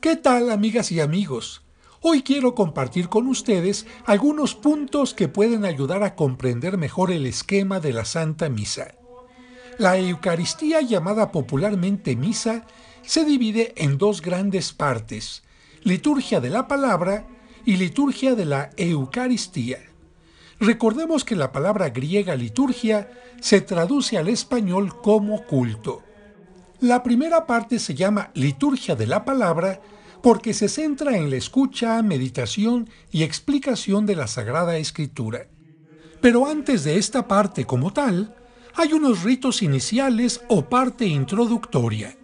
¿Qué tal amigas y amigos? Hoy quiero compartir con ustedes algunos puntos que pueden ayudar a comprender mejor el esquema de la Santa Misa. La Eucaristía, llamada popularmente Misa, se divide en dos grandes partes, liturgia de la palabra y liturgia de la Eucaristía. Recordemos que la palabra griega liturgia se traduce al español como culto. La primera parte se llama Liturgia de la Palabra porque se centra en la escucha, meditación y explicación de la Sagrada Escritura. Pero antes de esta parte como tal, hay unos ritos iniciales o parte introductoria.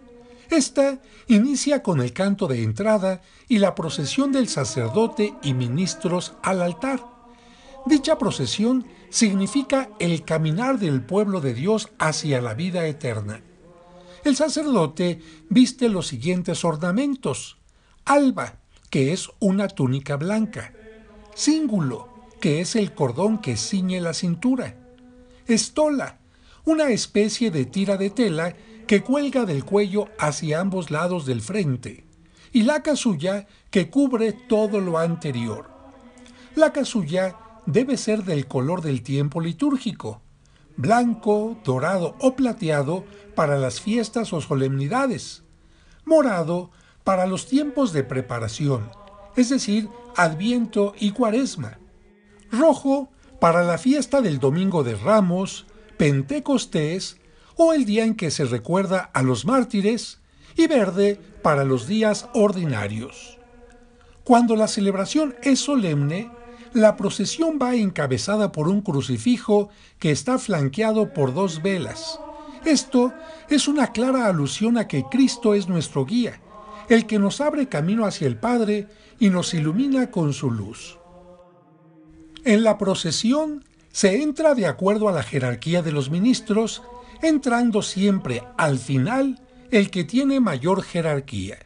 Esta inicia con el canto de entrada y la procesión del sacerdote y ministros al altar. Dicha procesión significa el caminar del pueblo de Dios hacia la vida eterna. El sacerdote viste los siguientes ornamentos. Alba, que es una túnica blanca. Cíngulo, que es el cordón que ciñe la cintura. Estola, una especie de tira de tela que cuelga del cuello hacia ambos lados del frente. Y la casulla, que cubre todo lo anterior. La casulla debe ser del color del tiempo litúrgico, blanco, dorado o plateado para las fiestas o solemnidades, morado para los tiempos de preparación, es decir, Adviento y Cuaresma, rojo para la fiesta del Domingo de Ramos, Pentecostés o el día en que se recuerda a los mártires, y verde para los días ordinarios. Cuando la celebración es solemne, la procesión va encabezada por un crucifijo que está flanqueado por dos velas. Esto es una clara alusión a que Cristo es nuestro guía, el que nos abre camino hacia el Padre y nos ilumina con su luz. En la procesión se entra de acuerdo a la jerarquía de los ministros, entrando siempre al final el que tiene mayor jerarquía.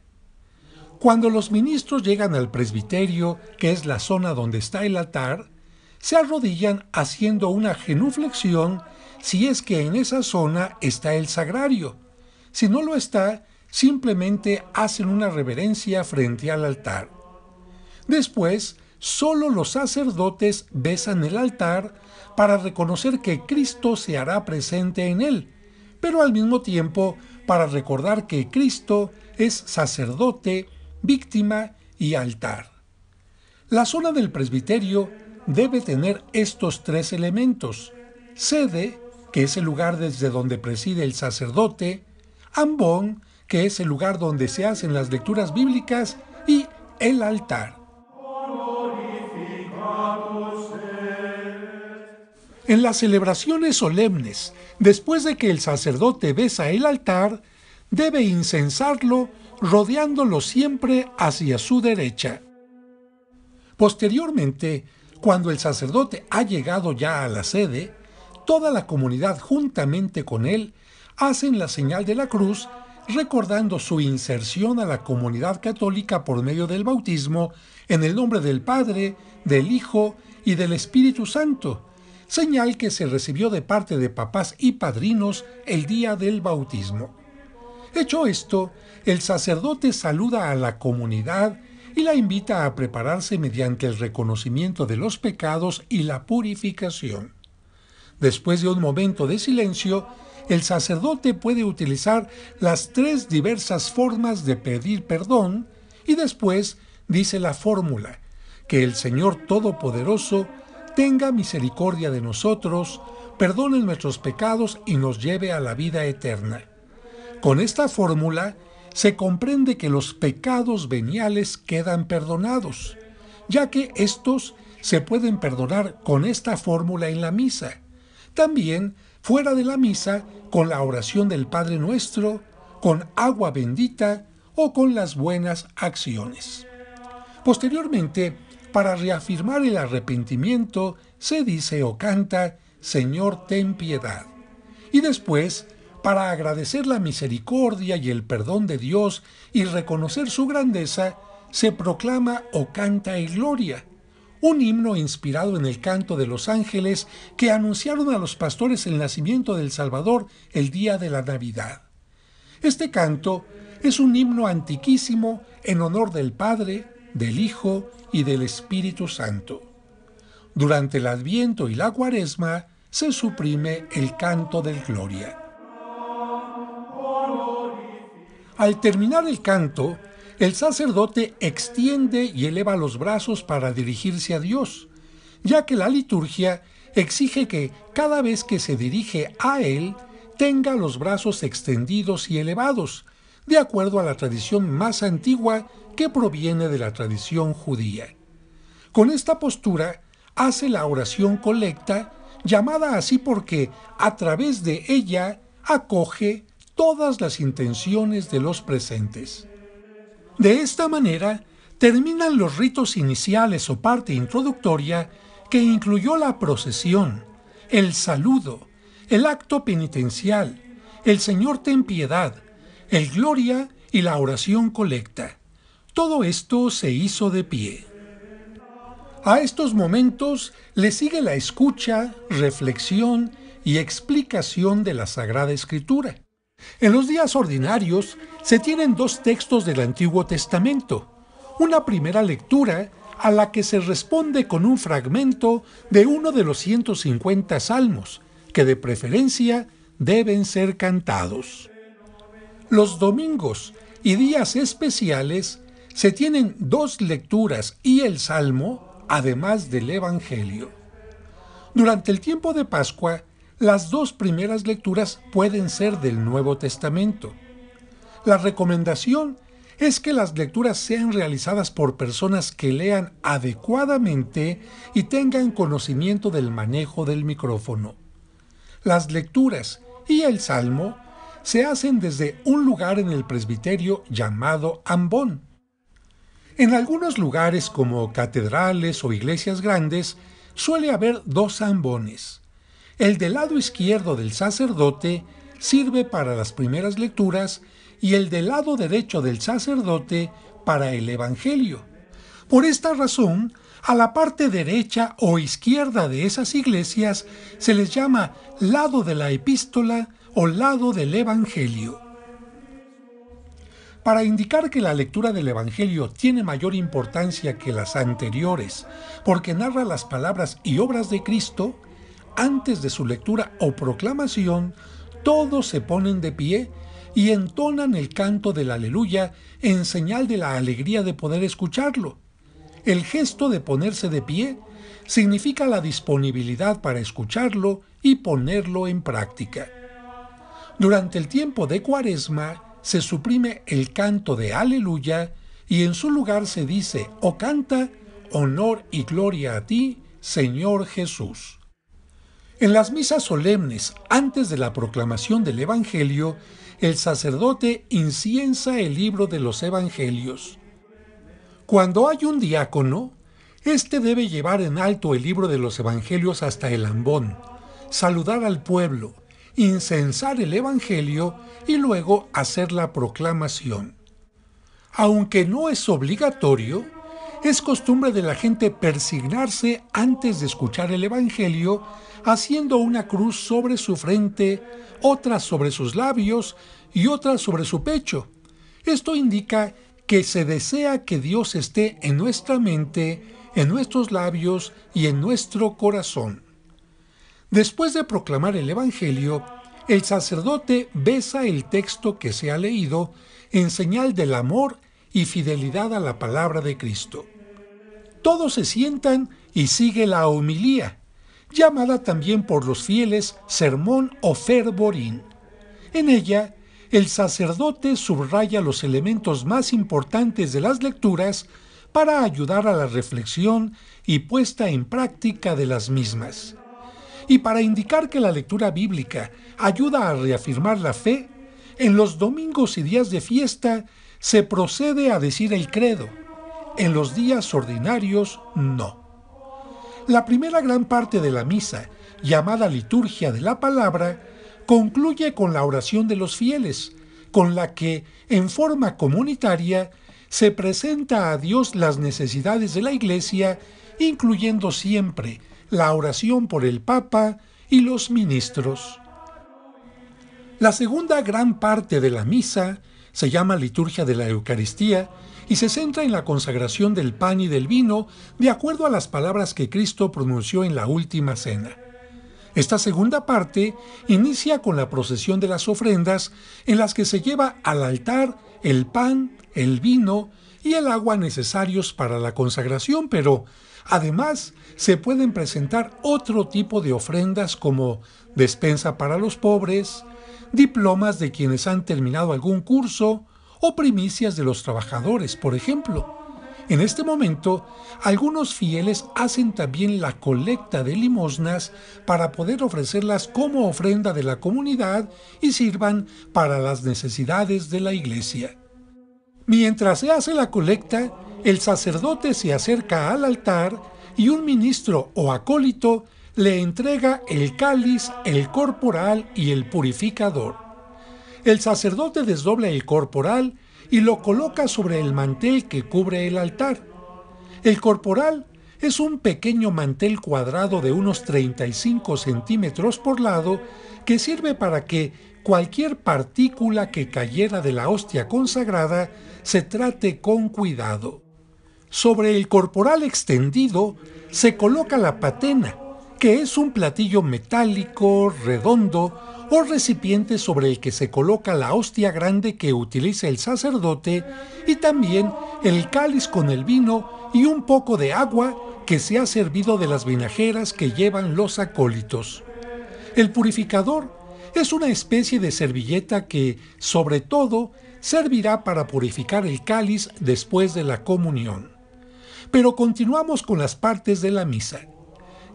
Cuando los ministros llegan al presbiterio, que es la zona donde está el altar, se arrodillan haciendo una genuflexión si es que en esa zona está el sagrario. Si no lo está, simplemente hacen una reverencia frente al altar. Después, solo los sacerdotes besan el altar para reconocer que Cristo se hará presente en él, pero al mismo tiempo para recordar que Cristo es sacerdote víctima y altar. La zona del presbiterio debe tener estos tres elementos. Sede, que es el lugar desde donde preside el sacerdote, ambón, que es el lugar donde se hacen las lecturas bíblicas, y el altar. En las celebraciones solemnes, después de que el sacerdote besa el altar, debe incensarlo rodeándolo siempre hacia su derecha. Posteriormente, cuando el sacerdote ha llegado ya a la sede, toda la comunidad juntamente con él hacen la señal de la cruz recordando su inserción a la comunidad católica por medio del bautismo en el nombre del Padre, del Hijo y del Espíritu Santo, señal que se recibió de parte de papás y padrinos el día del bautismo. Hecho esto, el sacerdote saluda a la comunidad y la invita a prepararse mediante el reconocimiento de los pecados y la purificación. Después de un momento de silencio, el sacerdote puede utilizar las tres diversas formas de pedir perdón y después dice la fórmula, que el Señor Todopoderoso tenga misericordia de nosotros, perdone nuestros pecados y nos lleve a la vida eterna. Con esta fórmula se comprende que los pecados veniales quedan perdonados, ya que estos se pueden perdonar con esta fórmula en la misa. También fuera de la misa con la oración del Padre Nuestro, con agua bendita o con las buenas acciones. Posteriormente, para reafirmar el arrepentimiento, se dice o canta, Señor, ten piedad. Y después para agradecer la misericordia y el perdón de Dios y reconocer su grandeza, se proclama o canta el gloria, un himno inspirado en el canto de los ángeles que anunciaron a los pastores el nacimiento del Salvador el día de la Navidad. Este canto es un himno antiquísimo en honor del Padre, del Hijo y del Espíritu Santo. Durante el Adviento y la Cuaresma se suprime el canto del Gloria. Al terminar el canto, el sacerdote extiende y eleva los brazos para dirigirse a Dios, ya que la liturgia exige que cada vez que se dirige a Él tenga los brazos extendidos y elevados, de acuerdo a la tradición más antigua que proviene de la tradición judía. Con esta postura hace la oración colecta, llamada así porque a través de ella acoge, todas las intenciones de los presentes. De esta manera, terminan los ritos iniciales o parte introductoria que incluyó la procesión, el saludo, el acto penitencial, el Señor ten piedad, el gloria y la oración colecta. Todo esto se hizo de pie. A estos momentos le sigue la escucha, reflexión y explicación de la Sagrada Escritura. En los días ordinarios se tienen dos textos del Antiguo Testamento, una primera lectura a la que se responde con un fragmento de uno de los 150 salmos, que de preferencia deben ser cantados. Los domingos y días especiales se tienen dos lecturas y el salmo, además del Evangelio. Durante el tiempo de Pascua, las dos primeras lecturas pueden ser del Nuevo Testamento. La recomendación es que las lecturas sean realizadas por personas que lean adecuadamente y tengan conocimiento del manejo del micrófono. Las lecturas y el salmo se hacen desde un lugar en el presbiterio llamado ambón. En algunos lugares como catedrales o iglesias grandes suele haber dos ambones. El del lado izquierdo del sacerdote sirve para las primeras lecturas y el del lado derecho del sacerdote para el Evangelio. Por esta razón, a la parte derecha o izquierda de esas iglesias se les llama lado de la epístola o lado del Evangelio. Para indicar que la lectura del Evangelio tiene mayor importancia que las anteriores, porque narra las palabras y obras de Cristo, antes de su lectura o proclamación, todos se ponen de pie y entonan el canto del aleluya en señal de la alegría de poder escucharlo. El gesto de ponerse de pie significa la disponibilidad para escucharlo y ponerlo en práctica. Durante el tiempo de Cuaresma se suprime el canto de aleluya y en su lugar se dice o canta honor y gloria a ti, Señor Jesús. En las misas solemnes, antes de la proclamación del Evangelio, el sacerdote inciensa el libro de los Evangelios. Cuando hay un diácono, éste debe llevar en alto el libro de los Evangelios hasta el ambón, saludar al pueblo, incensar el Evangelio y luego hacer la proclamación. Aunque no es obligatorio, es costumbre de la gente persignarse antes de escuchar el Evangelio, haciendo una cruz sobre su frente, otra sobre sus labios y otra sobre su pecho. Esto indica que se desea que Dios esté en nuestra mente, en nuestros labios y en nuestro corazón. Después de proclamar el Evangelio, el sacerdote besa el texto que se ha leído en señal del amor y fidelidad a la palabra de Cristo. Todos se sientan y sigue la homilía, llamada también por los fieles sermón o fervorín. En ella, el sacerdote subraya los elementos más importantes de las lecturas para ayudar a la reflexión y puesta en práctica de las mismas. Y para indicar que la lectura bíblica ayuda a reafirmar la fe, en los domingos y días de fiesta se procede a decir el credo, en los días ordinarios no. La primera gran parte de la misa, llamada liturgia de la palabra, concluye con la oración de los fieles, con la que, en forma comunitaria, se presenta a Dios las necesidades de la Iglesia, incluyendo siempre la oración por el Papa y los ministros. La segunda gran parte de la misa se llama liturgia de la Eucaristía y se centra en la consagración del pan y del vino de acuerdo a las palabras que Cristo pronunció en la última cena. Esta segunda parte inicia con la procesión de las ofrendas en las que se lleva al altar el pan, el vino y el agua necesarios para la consagración, pero además se pueden presentar otro tipo de ofrendas como despensa para los pobres, diplomas de quienes han terminado algún curso, o primicias de los trabajadores, por ejemplo. En este momento, algunos fieles hacen también la colecta de limosnas para poder ofrecerlas como ofrenda de la comunidad y sirvan para las necesidades de la iglesia. Mientras se hace la colecta, el sacerdote se acerca al altar y un ministro o acólito le entrega el cáliz, el corporal y el purificador. El sacerdote desdobla el corporal y lo coloca sobre el mantel que cubre el altar. El corporal es un pequeño mantel cuadrado de unos 35 centímetros por lado que sirve para que cualquier partícula que cayera de la hostia consagrada se trate con cuidado. Sobre el corporal extendido se coloca la patena, que es un platillo metálico, redondo o recipiente sobre el que se coloca la hostia grande que utiliza el sacerdote y también el cáliz con el vino y un poco de agua que se ha servido de las vinajeras que llevan los acólitos. El purificador es una especie de servilleta que, sobre todo, servirá para purificar el cáliz después de la comunión. Pero continuamos con las partes de la misa.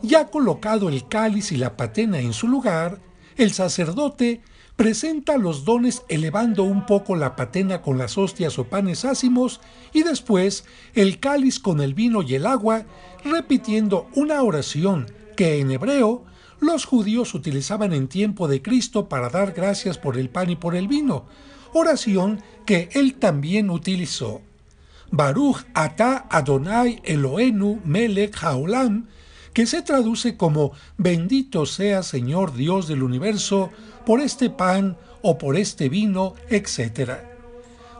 Ya colocado el cáliz y la patena en su lugar, el sacerdote presenta los dones elevando un poco la patena con las hostias o panes ácimos y después el cáliz con el vino y el agua, repitiendo una oración que en hebreo los judíos utilizaban en tiempo de Cristo para dar gracias por el pan y por el vino, oración que él también utilizó. Baruch ata Adonai Eloenu Melech Haolam que se traduce como bendito sea Señor Dios del universo por este pan o por este vino, etc.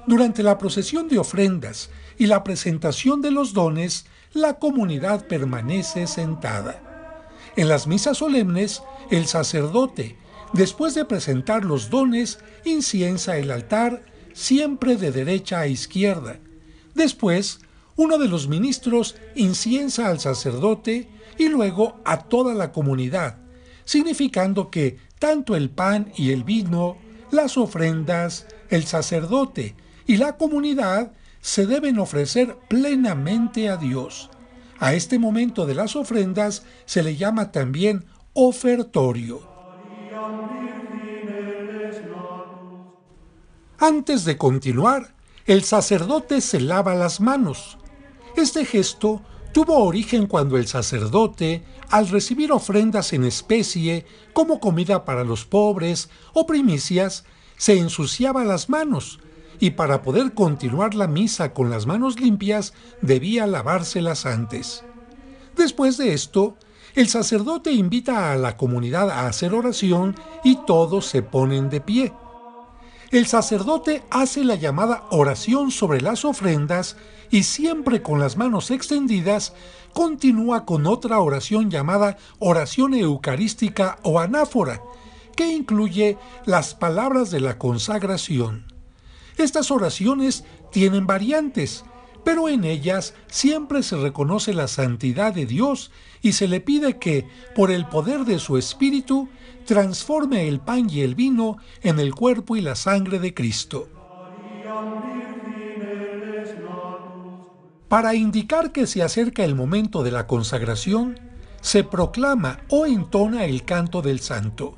Durante la procesión de ofrendas y la presentación de los dones, la comunidad permanece sentada. En las misas solemnes, el sacerdote, después de presentar los dones, inciensa el altar, siempre de derecha a izquierda. Después, uno de los ministros inciensa al sacerdote y luego a toda la comunidad, significando que tanto el pan y el vino, las ofrendas, el sacerdote y la comunidad se deben ofrecer plenamente a Dios. A este momento de las ofrendas se le llama también ofertorio. Antes de continuar, el sacerdote se lava las manos, este gesto tuvo origen cuando el sacerdote, al recibir ofrendas en especie, como comida para los pobres o primicias, se ensuciaba las manos y para poder continuar la misa con las manos limpias debía lavárselas antes. Después de esto, el sacerdote invita a la comunidad a hacer oración y todos se ponen de pie el sacerdote hace la llamada oración sobre las ofrendas y siempre con las manos extendidas continúa con otra oración llamada oración eucarística o anáfora, que incluye las palabras de la consagración. Estas oraciones tienen variantes, pero en ellas siempre se reconoce la santidad de Dios y se le pide que, por el poder de su Espíritu, transforme el pan y el vino en el cuerpo y la sangre de Cristo. Para indicar que se acerca el momento de la consagración, se proclama o entona el canto del santo.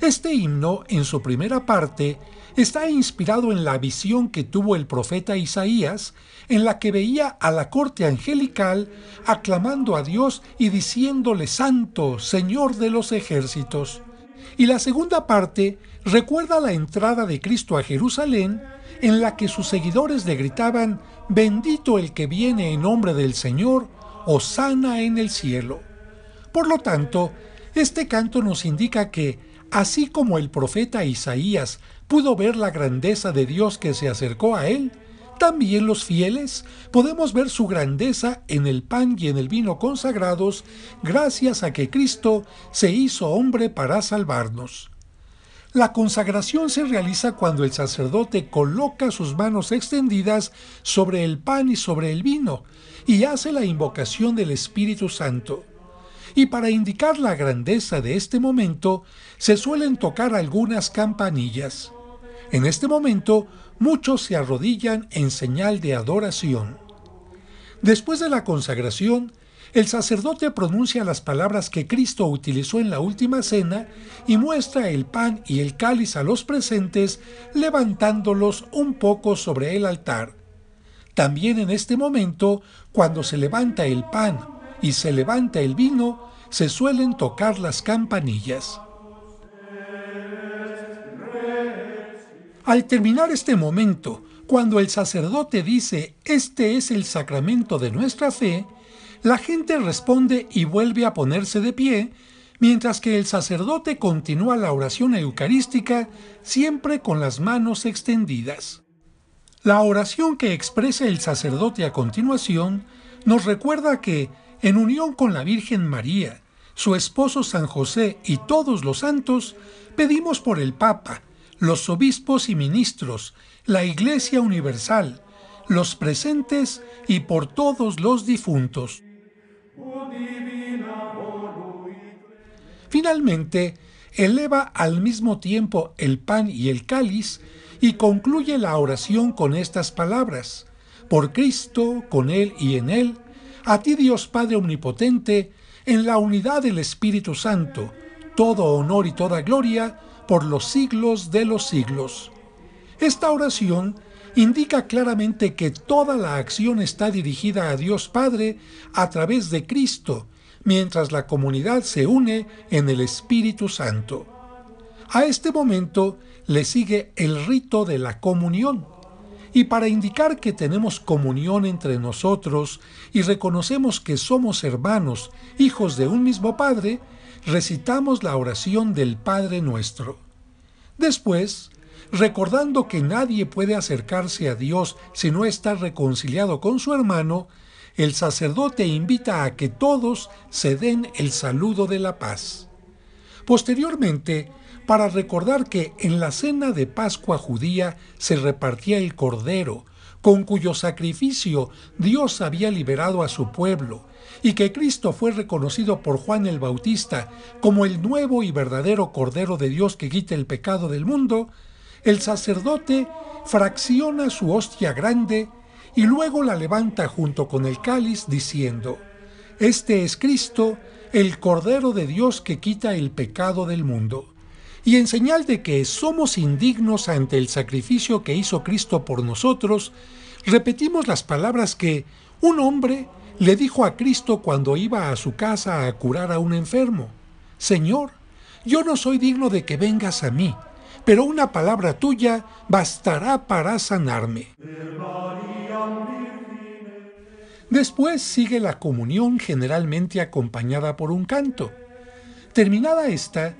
Este himno, en su primera parte, está inspirado en la visión que tuvo el profeta Isaías, en la que veía a la corte angelical aclamando a Dios y diciéndole Santo, Señor de los ejércitos. Y la segunda parte recuerda la entrada de Cristo a Jerusalén, en la que sus seguidores le gritaban, Bendito el que viene en nombre del Señor, Osana en el cielo. Por lo tanto, este canto nos indica que Así como el profeta Isaías pudo ver la grandeza de Dios que se acercó a él, también los fieles podemos ver su grandeza en el pan y en el vino consagrados gracias a que Cristo se hizo hombre para salvarnos. La consagración se realiza cuando el sacerdote coloca sus manos extendidas sobre el pan y sobre el vino y hace la invocación del Espíritu Santo y para indicar la grandeza de este momento se suelen tocar algunas campanillas. En este momento muchos se arrodillan en señal de adoración. Después de la consagración, el sacerdote pronuncia las palabras que Cristo utilizó en la última cena y muestra el pan y el cáliz a los presentes, levantándolos un poco sobre el altar. También en este momento, cuando se levanta el pan y se levanta el vino, se suelen tocar las campanillas. Al terminar este momento, cuando el sacerdote dice, este es el sacramento de nuestra fe, la gente responde y vuelve a ponerse de pie, mientras que el sacerdote continúa la oración eucarística siempre con las manos extendidas. La oración que expresa el sacerdote a continuación nos recuerda que en unión con la Virgen María, su esposo San José y todos los santos, pedimos por el Papa, los obispos y ministros, la Iglesia Universal, los presentes y por todos los difuntos. Finalmente, eleva al mismo tiempo el pan y el cáliz y concluye la oración con estas palabras. Por Cristo, con Él y en Él, a ti Dios Padre Omnipotente, en la unidad del Espíritu Santo, todo honor y toda gloria por los siglos de los siglos. Esta oración indica claramente que toda la acción está dirigida a Dios Padre a través de Cristo, mientras la comunidad se une en el Espíritu Santo. A este momento le sigue el rito de la comunión. Y para indicar que tenemos comunión entre nosotros y reconocemos que somos hermanos, hijos de un mismo Padre, recitamos la oración del Padre nuestro. Después, recordando que nadie puede acercarse a Dios si no está reconciliado con su hermano, el sacerdote invita a que todos se den el saludo de la paz. Posteriormente, para recordar que en la cena de Pascua judía se repartía el cordero, con cuyo sacrificio Dios había liberado a su pueblo, y que Cristo fue reconocido por Juan el Bautista como el nuevo y verdadero Cordero de Dios que quita el pecado del mundo, el sacerdote fracciona su hostia grande y luego la levanta junto con el cáliz diciendo, Este es Cristo, el Cordero de Dios que quita el pecado del mundo. Y en señal de que somos indignos ante el sacrificio que hizo Cristo por nosotros, repetimos las palabras que un hombre le dijo a Cristo cuando iba a su casa a curar a un enfermo. Señor, yo no soy digno de que vengas a mí, pero una palabra tuya bastará para sanarme. Después sigue la comunión generalmente acompañada por un canto. Terminada esta,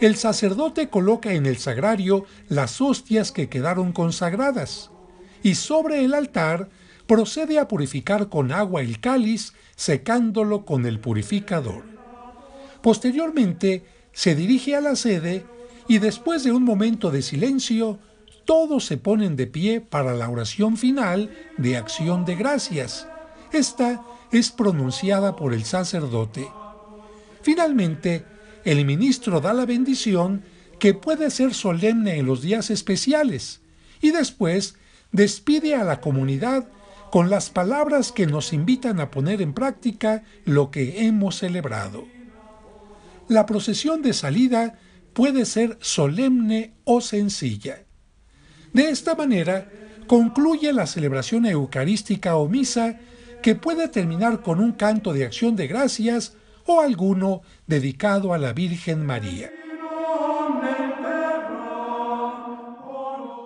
el sacerdote coloca en el sagrario las hostias que quedaron consagradas y sobre el altar procede a purificar con agua el cáliz secándolo con el purificador. Posteriormente se dirige a la sede y después de un momento de silencio todos se ponen de pie para la oración final de acción de gracias esta es pronunciada por el sacerdote. Finalmente, el ministro da la bendición que puede ser solemne en los días especiales y después despide a la comunidad con las palabras que nos invitan a poner en práctica lo que hemos celebrado. La procesión de salida puede ser solemne o sencilla. De esta manera, concluye la celebración eucarística o misa que puede terminar con un canto de acción de gracias o alguno dedicado a la Virgen María.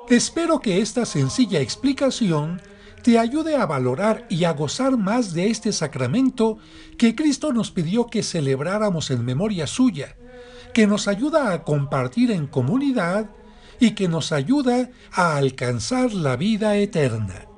Espero que esta sencilla explicación te ayude a valorar y a gozar más de este sacramento que Cristo nos pidió que celebráramos en memoria suya, que nos ayuda a compartir en comunidad y que nos ayuda a alcanzar la vida eterna.